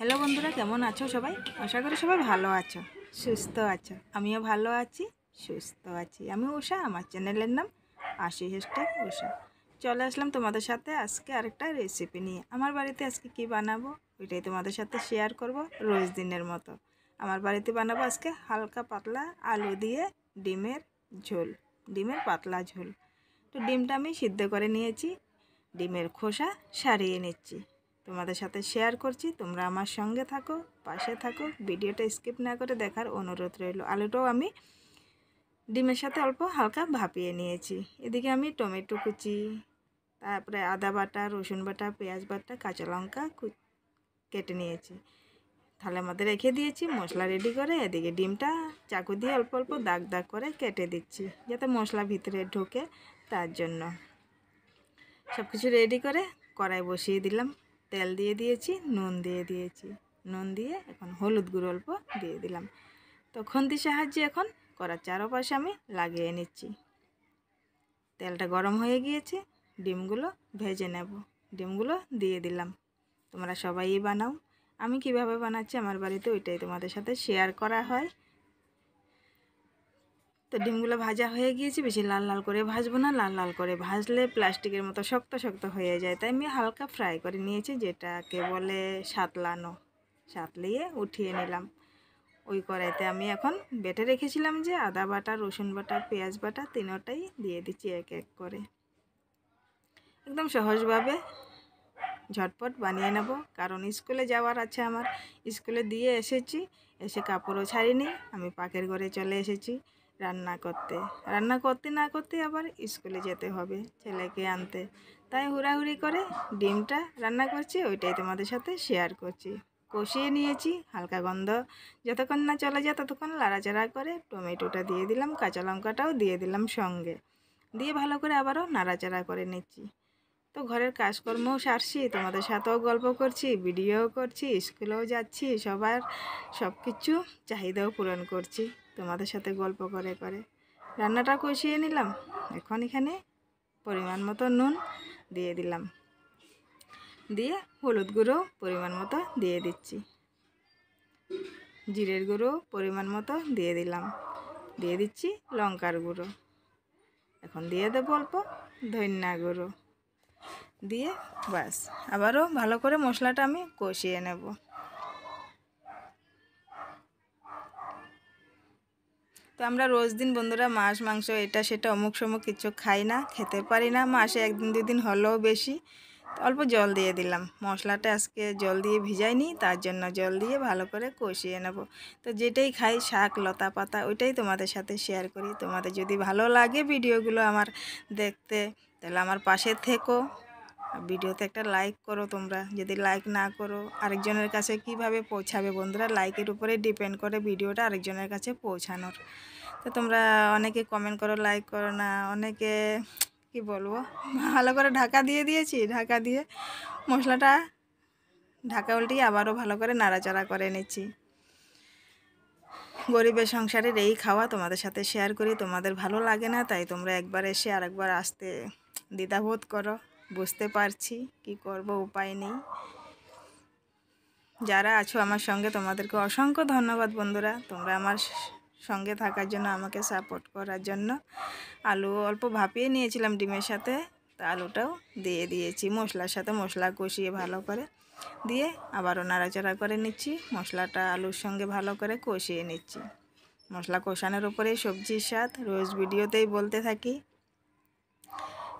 hello বন্ধুরা কেমন আছো সবাই আশা করি সবাই ভালো আছো সুস্থ আছো আমিও ভালো আছি সুস্থ আছি আমি উষা আমার চ্যানেলের নাম আশি হ্যাশট্যাগ উষা চলে আসলাম তোমাদের সাথে আজকে আরেকটা রেসিপি নিয়ে আমার বাড়িতে আজকে কি বানাবো ওইটাই তোমাদের সাথে শেয়ার করব রোজ দিনের মতো আমার বাড়িতে বানাবো আজকে হালকা পাতলা আলু দিয়ে ডিমের ঝোল ডিমের পাতলা ঝোল তো ডিমটা আমি সিদ্ধ করে নিয়েছি ডিমের খোসা সারিয়ে নিচ্ছি তোমাদের সাথে শেয়ার করছি তোমরা আমার সঙ্গে থাকো পাশে থাকো ভিডিওটা স্কিপ না করে দেখার অনুরোধ রইল আলুটাও আমি ডিমের সাথে অল্প হালকা ভাপিয়ে নিয়েছি এদিকে আমি টমেটো কুচি তারপরে আদা বাটা রসুন বাটা পেঁয়াজ বাটা কাঁচা লঙ্কা কেটে নিয়েছি তাহলে মধ্যে রেখে দিয়েছি মশলা রেডি করে এদিকে ডিমটা চাকু দিয়ে অল্প অল্প দাগ দাগ করে কেটে দিচ্ছি যাতে মশলা ভিতরে ঢোকে তার জন্য সব কিছু রেডি করে কড়াই বসিয়ে দিলাম তেল দিয়ে দিয়েছি নুন দিয়ে দিয়েছি নুন দিয়ে এখন হলুদ গুঁড়ো অল্প দিয়ে দিলাম তো খন্তির সাহায্যে এখন করার চারপাশে আমি লাগিয়ে নিচ্ছি তেলটা গরম হয়ে গিয়েছে ডিমগুলো ভেজে নেব ডিমগুলো দিয়ে দিলাম তোমরা সবাই বানাও আমি কিভাবে বানাচ্ছি আমার বাড়িতে ওইটাই তোমাদের সাথে শেয়ার করা হয় তো ডিমগুলো ভাজা হয়ে গিয়েছে বেশি লাল লাল করে ভাজবো না লাল লাল করে ভাজলে প্লাস্টিকের মতো শক্ত শক্ত হয়ে যায় তাই আমি হালকা ফ্রাই করে নিয়েছি যেটাকে বলে সাতলানো সাতলিয়ে উঠিয়ে নিলাম ওই কড়াইতে আমি এখন বেটে রেখেছিলাম যে আদা বাটা রসুন বাটা পেঁয়াজ বাটা তিনোটাই দিয়ে দিচ্ছি এক এক করে একদম সহজভাবে ঝটপট বানিয়ে নেব কারণ স্কুলে যাওয়ার আছে আমার স্কুলে দিয়ে এসেছি এসে কাপড়ও ছাড়িনি আমি পাকের ঘরে চলে এসেছি রান্না করতে রান্না করতে না করতে আবার স্কুলে যেতে হবে ছেলেকে আনতে তাই হুড়াহুড়ি করে ডিমটা রান্না করছি ওইটাই তোমাদের সাথে শেয়ার করছি কষিয়ে নিয়েছি হালকা গন্ধ যতক্ষণ না চলে যায় ততক্ষণ লাড়াচাড়া করে টমেটোটা দিয়ে দিলাম কাঁচা লঙ্কাটাও দিয়ে দিলাম সঙ্গে দিয়ে ভালো করে আবারও নাড়াচাড়া করে নিচ্ছি তো ঘরের কাজকর্মও সারছি তোমাদের সাথেও গল্প করছি ভিডিও করছি স্কুলেও যাচ্ছি সবার সব কিছু চাহিদাও পূরণ করছি তোমাদের সাথে গল্প করে করে রান্নাটা কষিয়ে নিলাম এখন এখানে পরিমাণ মতো নুন দিয়ে দিলাম দিয়ে হলুদ গুঁড়ো পরিমাণ মতো দিয়ে দিচ্ছি জিরের গুঁড়ো পরিমাণ মতো দিয়ে দিলাম দিয়ে দিচ্ছি লঙ্কার গুঁড়ো এখন দিয়ে দেবো অল্প ধন্যা গুঁড়ো দিয়ে বাস আবারও ভালো করে মশলাটা আমি কষিয়ে নেব তো আমরা রোজ দিন বন্ধুরা মাছ মাংস এটা সেটা অমুক সমুক কিছু খাই না খেতে পারি না মাসে একদিন দুদিন হলেও বেশি অল্প জল দিয়ে দিলাম মশলাটা আজকে জল দিয়ে ভিজাইনি তার জন্য জল দিয়ে ভালো করে কষিয়ে নেব তো যেটাই খাই শাক লতা পাতা ওইটাই তোমাদের সাথে শেয়ার করি তোমাদের যদি ভালো লাগে ভিডিওগুলো আমার দেখতে তাহলে আমার পাশে থেকো ভিডিওতে একটা লাইক করো তোমরা যদি লাইক না করো আরেকজনের কাছে কিভাবে পৌঁছাবে বন্ধুরা লাইকের উপরে ডিপেন্ড করে ভিডিওটা আরেকজনের কাছে পৌঁছানোর তো তোমরা অনেকে কমেন্ট করো লাইক করো না অনেকে কি বলবো ভালো করে ঢাকা দিয়ে দিয়েছি ঢাকা দিয়ে মশলাটা ঢাকা উল্টি আবারও ভালো করে নাড়াচাড়া করে নিচ্ছি গরিবের সংসারের এই খাওয়া তোমাদের সাথে শেয়ার করি তোমাদের ভালো লাগে না তাই তোমরা একবার এসে আরেকবার আসতে দ্বিধাবোধ করো বুঝতে পারছি কি করব উপায় নেই যারা আছো আমার সঙ্গে তোমাদেরকে অসংখ্য ধন্যবাদ বন্ধুরা তোমরা আমার সঙ্গে থাকার জন্য আমাকে সাপোর্ট করার জন্য আলু অল্প ভাপিয়ে নিয়েছিলাম ডিমের সাথে তা আলুটাও দিয়ে দিয়েছি মশলার সাথে মশলা কষিয়ে ভালো করে দিয়ে আবারও নাড়াচাড়া করে নিচ্ছি মশলাটা আলুর সঙ্গে ভালো করে কষিয়ে নিচ্ছি মশলা কষানোর উপরে সবজির স্বাদ রোজ ভিডিওতেই বলতে থাকি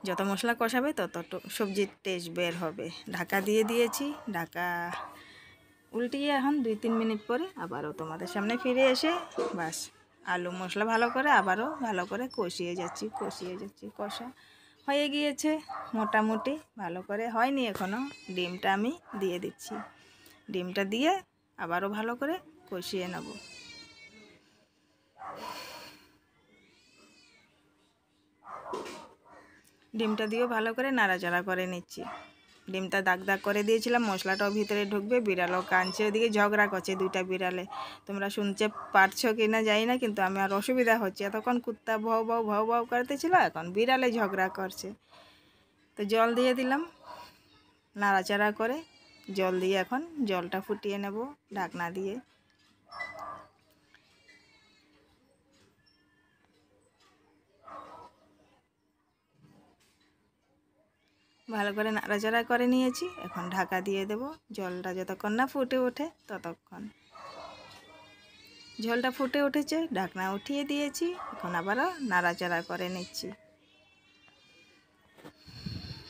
যত মশলা কষাবে তত সবজির টেস্ট বের হবে ঢাকা দিয়ে দিয়েছি ঢাকা উল্টিয়ে এখন দুই তিন মিনিট পরে আবারও তোমাদের সামনে ফিরে এসে বাস আলু মশলা ভালো করে আবারও ভালো করে কষিয়ে যাচ্ছি কষিয়ে যাচ্ছি কষা হয়ে গিয়েছে মোটামুটি ভালো করে হয়নি এখনও ডিমটা আমি দিয়ে দিচ্ছি ডিমটা দিয়ে আবারও ভালো করে কষিয়ে নেবো ডিমটা দিয়েও ভালো করে নাড়াচাড়া করে নিচ্ছি ডিমটা দাগ দাগ করে দিয়েছিলাম মশলাটাও ভিতরে ঢুকবে বিড়ালও কাঁদছে ওদিকে ঝগড়া করছে দুইটা বিড়ালে তোমরা শুনতে পারছো কি না জানি না কিন্তু আমার অসুবিধা হচ্ছে এতক্ষণ কুত্তা ভাও ভাও ভাও ভাও করতেছিল এখন বিড়ালে ঝগড়া করছে তো জল দিয়ে দিলাম নাড়াচাড়া করে জল দিয়ে এখন জলটা ফুটিয়ে নেব ঢাকনা দিয়ে ভালো করে নাড়াচাড়া করে নিয়েছি এখন ঢাকা দিয়ে দেব জলটা যতক্ষণ না ফুটে ওঠে ততক্ষণ ঝোলটা ফুটে উঠেছে ঢাকনা উঠিয়ে দিয়েছি এখন আবারও নাড়াচাড়া করে নিচ্ছি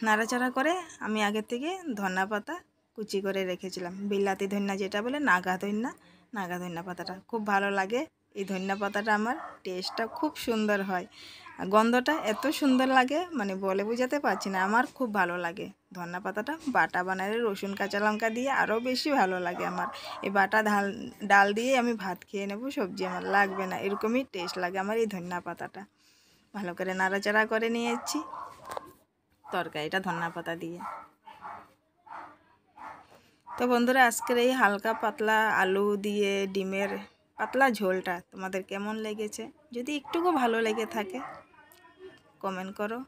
নাড়াচাড়া করে আমি আগে থেকে ধন্যা পাতা কুচি করে রেখেছিলাম বিলাতি ধন্যা যেটা বলে নাগা ধন্যা নাগা ধন্যা পাতাটা খুব ভালো লাগে এই ধনিয়া পাতাটা আমার টেস্টটা খুব সুন্দর হয় গন্ধটা এত সুন্দর লাগে মানে বলে বোঝাতে পারছি না আমার খুব ভালো লাগে ধনিয়া পাতাটা বাটা বানালে রসুন কাঁচা লঙ্কা দিয়ে আরও বেশি ভালো লাগে আমার এই বাটা ডাল ডাল দিয়ে আমি ভাত খেয়ে নেব সবজি আমার লাগবে না এরকমই টেস্ট লাগে আমার এই ধনিয়া পাতাটা ভালো করে নাড়াচাড়া করে নিয়েছি তরকারিটা ধনিয়া পাতা দিয়ে তো বন্ধুরা আজকের এই হালকা পাতলা আলু দিয়ে ডিমের পাতলা ঝোলটা তোমাদের কেমন লেগেছে যদি একটুকু ভালো লেগে থাকে কমেন্ট করো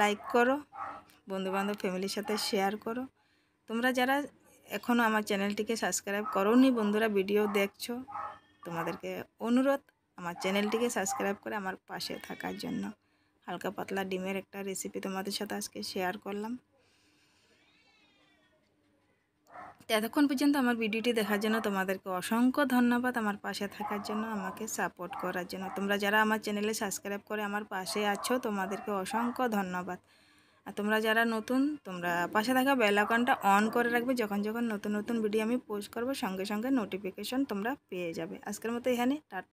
লাইক করো বন্ধুবান্ধব ফ্যামিলির সাথে শেয়ার করো তোমরা যারা এখনও আমার চ্যানেলটিকে সাবস্ক্রাইব করোনি বন্ধুরা ভিডিও দেখছো তোমাদেরকে অনুরোধ আমার চ্যানেলটিকে সাবস্ক্রাইব করে আমার পাশে থাকার জন্য হালকা পাতলা ডিমের একটা রেসিপি তোমাদের সাথে আজকে শেয়ার করলাম এতক্ষণ পর্যন্ত আমার ভিডিওটি দেখার জন্য তোমাদেরকে অসংখ্য ধন্যবাদ আমার পাশে থাকার জন্য আমাকে সাপোর্ট করার জন্য তোমরা যারা আমার চ্যানেলে সাবস্ক্রাইব করে আমার পাশে আছো তোমাদেরকে অসংখ্য ধন্যবাদ আর তোমরা যারা নতুন তোমরা পাশে থাকা বেল অন করে রাখবে যখন যখন নতুন নতুন ভিডিও আমি পোস্ট করবো সঙ্গে সঙ্গে নোটিফিকেশন তোমরা পেয়ে যাবে আজকের মতো এখানে টাটা